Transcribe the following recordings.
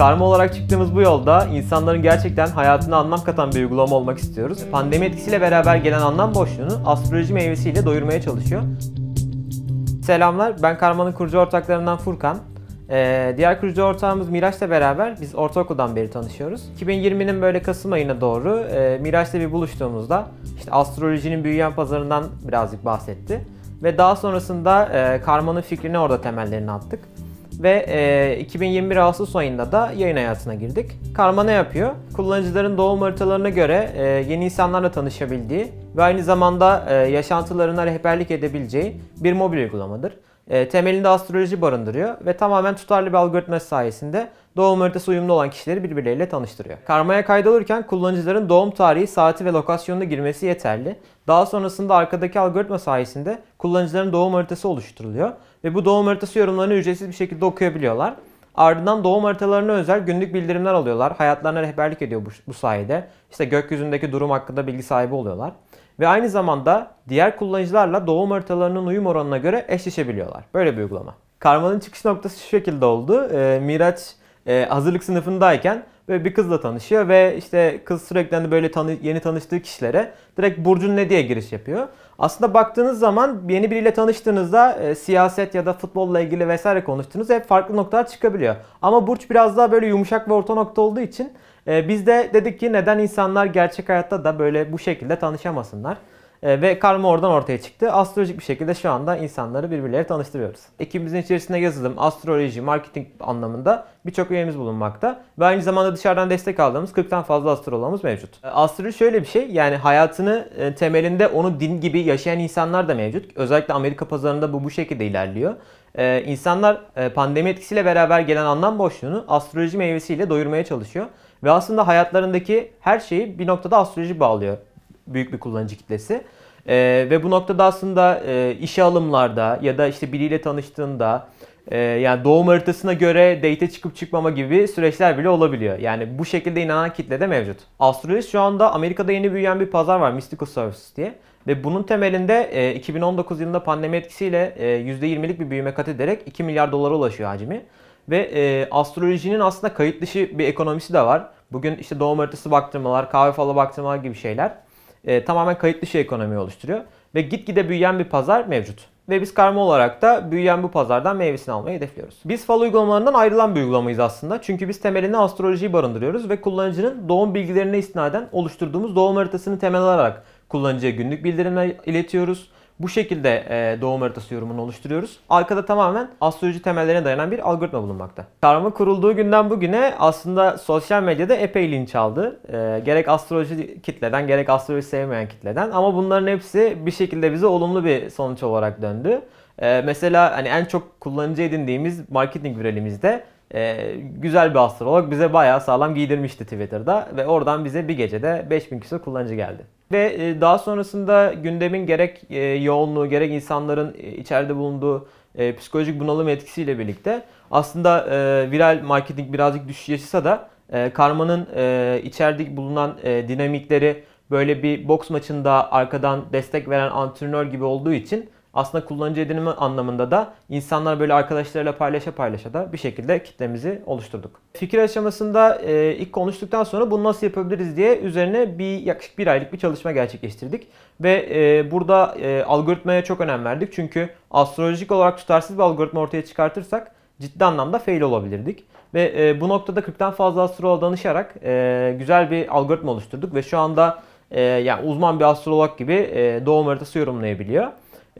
Karma olarak çıktığımız bu yolda insanların gerçekten hayatına anlam katan bir uygulama olmak istiyoruz. Pandemi etkisiyle beraber gelen anlam boşluğunu astroloji meyvesiyle doyurmaya çalışıyor. Selamlar, ben Karma'nın kurucu ortaklarından Furkan. Ee, diğer kurucu ortağımız Miraç'la beraber biz ortaokuldan beri tanışıyoruz. 2020'nin böyle Kasım ayına doğru e, Miraç'la bir buluştuğumuzda işte astrolojinin büyüyen pazarından birazcık bahsetti. Ve daha sonrasında e, Karma'nın fikrini orada temellerini attık. Ve 2021 e, Ağustos ayında da yayın hayatına girdik. Karma ne yapıyor? Kullanıcıların doğum haritalarına göre e, yeni insanlarla tanışabildiği ve aynı zamanda e, yaşantılarına rehberlik edebileceği bir mobil uygulamadır. E, temelinde astroloji barındırıyor ve tamamen tutarlı bir algoritma sayesinde doğum haritası uyumlu olan kişileri birbirleriyle tanıştırıyor. Karmaya kaydolurken kullanıcıların doğum tarihi, saati ve lokasyonuna girmesi yeterli. Daha sonrasında arkadaki algoritma sayesinde kullanıcıların doğum haritası oluşturuluyor ve bu doğum haritası yorumlarını ücretsiz bir şekilde okuyabiliyorlar. Ardından doğum haritalarına özel günlük bildirimler alıyorlar. Hayatlarına rehberlik ediyor bu, bu sayede. İşte gökyüzündeki durum hakkında bilgi sahibi oluyorlar. Ve aynı zamanda diğer kullanıcılarla doğum haritalarının uyum oranına göre eşleşebiliyorlar. Böyle bir uygulama. Karmanın çıkış noktası şu şekilde oldu. Ee, Miraç e, hazırlık sınıfındayken ve bir kızla tanışıyor ve işte kız sürekli hani böyle tanı yeni tanıştığı kişilere direkt Burcun ne diye giriş yapıyor. Aslında baktığınız zaman yeni biriyle tanıştığınızda e, siyaset ya da futbolla ilgili vesaire konuştuğunuz hep farklı noktalar çıkabiliyor. Ama Burç biraz daha böyle yumuşak ve orta nokta olduğu için e, biz de dedik ki neden insanlar gerçek hayatta da böyle bu şekilde tanışamasınlar. E, ve karma oradan ortaya çıktı. Astrolojik bir şekilde şu anda insanları birbirleriyle tanıştırıyoruz. Ekibimizin içerisinde yazılım, astroloji, marketing anlamında birçok üyemiz bulunmakta. Ve aynı zamanda dışarıdan destek aldığımız 40'tan fazla astrologumuz mevcut. E, astroloji şöyle bir şey yani hayatını e, temelinde onu din gibi yaşayan insanlar da mevcut. Özellikle Amerika pazarında bu bu şekilde ilerliyor. Ee, insanlar e, pandemi etkisiyle beraber gelen anlam boşluğunu astroloji meyvesiyle doyurmaya çalışıyor. Ve aslında hayatlarındaki her şeyi bir noktada astroloji bağlıyor büyük bir kullanıcı kitlesi. E, ve bu noktada aslında e, işe alımlarda ya da işte biriyle tanıştığında e, yani doğum haritasına göre date çıkıp çıkmama gibi süreçler bile olabiliyor. Yani bu şekilde inanan kitle de mevcut. Astrolist şu anda Amerika'da yeni büyüyen bir pazar var Mystical Services diye. Ve bunun temelinde e, 2019 yılında pandemi etkisiyle e, %20'lik bir büyüme kat ederek 2 milyar dolara ulaşıyor hacmi. Ve e, astrolojinin aslında kayıt dışı bir ekonomisi de var. Bugün işte doğum haritası baktırmalar, kahve falı baktırmalar gibi şeyler e, tamamen kayıt dışı şey ekonomi oluşturuyor. Ve gitgide büyüyen bir pazar mevcut. Ve biz karma olarak da büyüyen bu pazardan meyvesini almayı hedefliyoruz. Biz fal uygulamalarından ayrılan bir uygulamayız aslında. Çünkü biz temelini astrolojiyi barındırıyoruz ve kullanıcının doğum bilgilerine istinaden oluşturduğumuz doğum haritasını temel alarak kullanıcıya günlük bildirimler iletiyoruz bu şekilde e, doğum haritası yorumunu oluşturuyoruz. Arkada tamamen astroloji temellerine dayanan bir algoritma bulunmakta. Karma kurulduğu günden bugüne aslında sosyal medyada epey linç aldı. E, gerek astroloji kitleden gerek astroloji sevmeyen kitleden ama bunların hepsi bir şekilde bize olumlu bir sonuç olarak döndü. E, mesela hani en çok kullanıcı edindiğimiz marketing virelimizde e, güzel bir astrolog bize bayağı sağlam giydirmişti Twitter'da ve oradan bize bir gecede 5000 küsur kullanıcı geldi. Ve e, daha sonrasında gündemin gerek e, yoğunluğu gerek insanların e, içeride bulunduğu psikolojik bunalım etkisiyle birlikte aslında viral marketing birazcık düşüş yaşasa da karmanın içeride bulunan dinamikleri böyle bir boks maçında arkadan destek veren antrenör gibi olduğu için aslında kullanıcı edinimi anlamında da insanlar böyle arkadaşlarıyla paylaşa paylaşa da bir şekilde kitlemizi oluşturduk. Fikir aşamasında e, ilk konuştuktan sonra bunu nasıl yapabiliriz diye üzerine bir yaklaşık bir aylık bir çalışma gerçekleştirdik. Ve e, burada e, algoritmaya çok önem verdik. Çünkü astrolojik olarak tutarsız bir algoritma ortaya çıkartırsak ciddi anlamda fail olabilirdik. Ve e, bu noktada 40'tan fazla astroloğa danışarak e, güzel bir algoritma oluşturduk ve şu anda e, yani uzman bir astrolog gibi e, doğum haritası yorumlayabiliyor.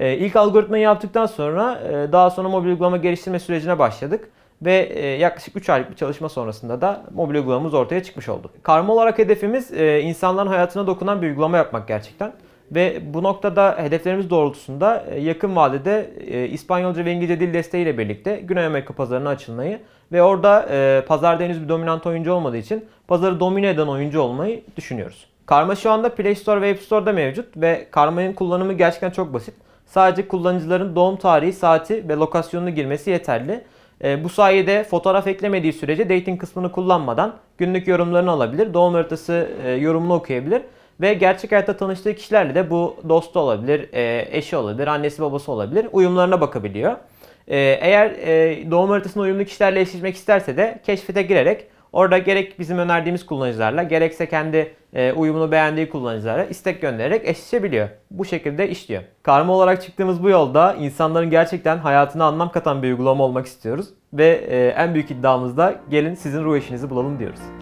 Ee, ilk algoritmayı yaptıktan sonra e, daha sonra mobil uygulama geliştirme sürecine başladık. Ve e, yaklaşık 3 aylık bir çalışma sonrasında da mobil uygulamamız ortaya çıkmış oldu. Karma olarak hedefimiz e, insanların hayatına dokunan bir uygulama yapmak gerçekten. Ve bu noktada hedeflerimiz doğrultusunda yakın vadede İspanyolca ve İngilizce dil desteğiyle birlikte Güney Amerika pazarına açılmayı ve orada pazarda henüz bir dominant oyuncu olmadığı için pazarı domine eden oyuncu olmayı düşünüyoruz. Karma şu anda Play Store ve App Store'da mevcut ve Karma'nın kullanımı gerçekten çok basit. Sadece kullanıcıların doğum tarihi, saati ve lokasyonunu girmesi yeterli. E, bu sayede fotoğraf eklemediği sürece dating kısmını kullanmadan günlük yorumlarını alabilir, doğum haritası e, yorumunu okuyabilir ve gerçek hayatta tanıştığı kişilerle de bu dostu olabilir, e, eşi olabilir, annesi babası olabilir, uyumlarına bakabiliyor. E, eğer e, doğum haritasına uyumlu kişilerle eşleşmek isterse de keşfete girerek Orada gerek bizim önerdiğimiz kullanıcılarla gerekse kendi e, uyumunu beğendiği kullanıcılara istek göndererek eşleşebiliyor. Bu şekilde işliyor. Karma olarak çıktığımız bu yolda insanların gerçekten hayatına anlam katan bir uygulama olmak istiyoruz. Ve e, en büyük iddiamız da gelin sizin ruh eşinizi bulalım diyoruz.